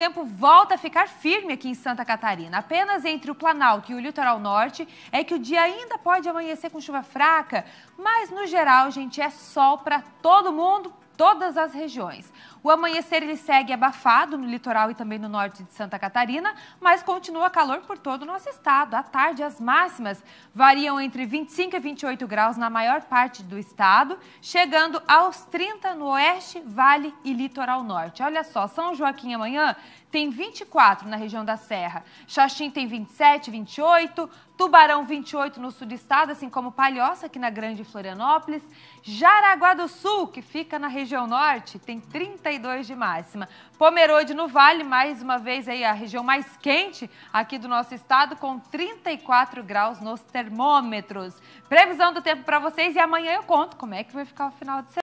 O tempo volta a ficar firme aqui em Santa Catarina. Apenas entre o Planalto e o Litoral Norte é que o dia ainda pode amanhecer com chuva fraca, mas no geral, gente, é sol para todo mundo, todas as regiões. O amanhecer ele segue abafado no litoral e também no norte de Santa Catarina, mas continua calor por todo o nosso estado. À tarde, as máximas variam entre 25 e 28 graus na maior parte do estado, chegando aos 30 no oeste, vale e litoral norte. Olha só, São Joaquim amanhã tem 24 na região da Serra, Xaxim tem 27, 28, Tubarão 28 no sul do estado, assim como Palhoça, aqui na Grande Florianópolis. Jaraguá do Sul, que fica na região norte, tem 32 de máxima. Pomerode no Vale, mais uma vez aí a região mais quente aqui do nosso estado, com 34 graus nos termômetros. Previsão do tempo para vocês e amanhã eu conto como é que vai ficar o final de semana.